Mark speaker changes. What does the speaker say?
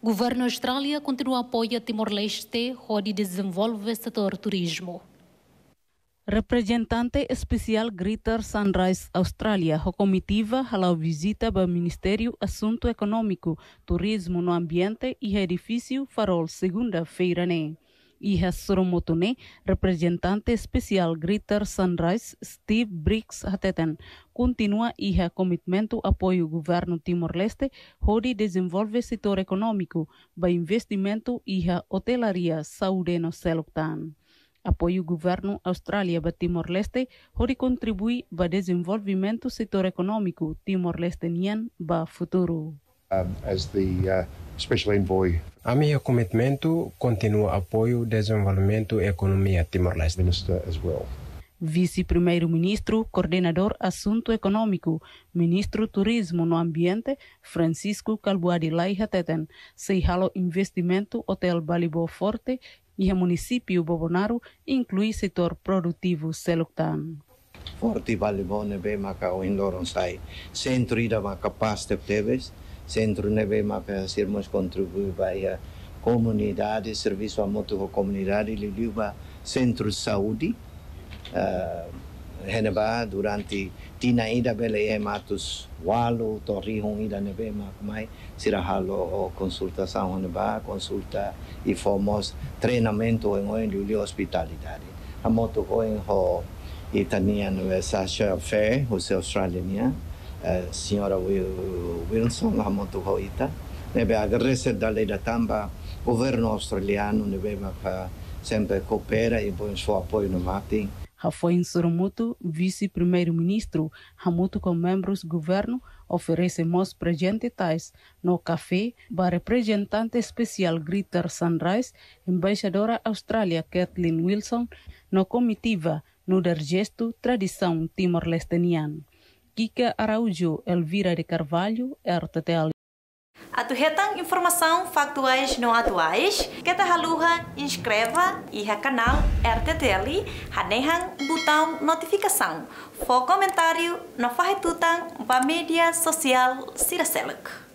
Speaker 1: Governo Austrália continua a apoiar Timor-Leste, onde desenvolve o setor turismo. Representante especial Greater Sunrise Austrália, a comitiva a visita ao o Ministério Assunto Econômico, Turismo no Ambiente e Edifício Farol, segunda-feira, né? Iha Surumutuni, representante especial Greater Sunrise, Steve Briggs Hateten, continua iha comitimento apoio o governo Timor-Leste, onde desenvolve setor econômico, ba investimento iha hotelaria saúde no apoio o governo Austrália para Timor-Leste, onde contribui para desenvolvimento do setor econômico timor nian para futuro. Uh, a meu comitimento continua apoio ao desenvolvimento e economia Timor-Leste. Vice-Primeiro-Ministro, Coordenador Assunto Econômico, Ministro Turismo no Ambiente, Francisco Calbuadi Laijateten, Seihalo Investimento Hotel Balibo Forte e Município Bobonaro, inclui setor produtivo Seluctan.
Speaker 2: Forte Balibó, bem Macau, Indoron Sai, Centro Ida Macapaste Teves, centro neve, né? para os irmãos contribuir para a comunidade, serviço a moto comunidade, Liliuba Centro Saúde, uh, Reneba, durante Tina Ida Belém, Matos Walo, Torrijão Ida Nebema, Kumai, Sirahalo, consultação Reneba, consulta e fomos treinamento em Liliu Hospitalidade. A moto em Ho, Itania Universidade Fair, o seu Australian, né? Eh, senhora Wilson ha muito coita, deve aggressare dalle da tamba governo australiano, deve sempre coopera e põe seu apoio no Martin.
Speaker 1: Rafael Sormuto, vice-primeiro-ministro, Ramuto com membros do governo, oferecemos presentes tais no café para representante especial Gritter Sunrise, embaixadora Austrália Kathleen Wilson, no comitiva no gesto tradição timor-lesteniano. Kika Araújo, Elvira de Carvalho, RTTL. Atuhetang informação factuais não atuais. te haluha, inscreva e canal RTTL. Hanehang botão notificação. Fo comentário, não farretutang para mídia social Siraseluk.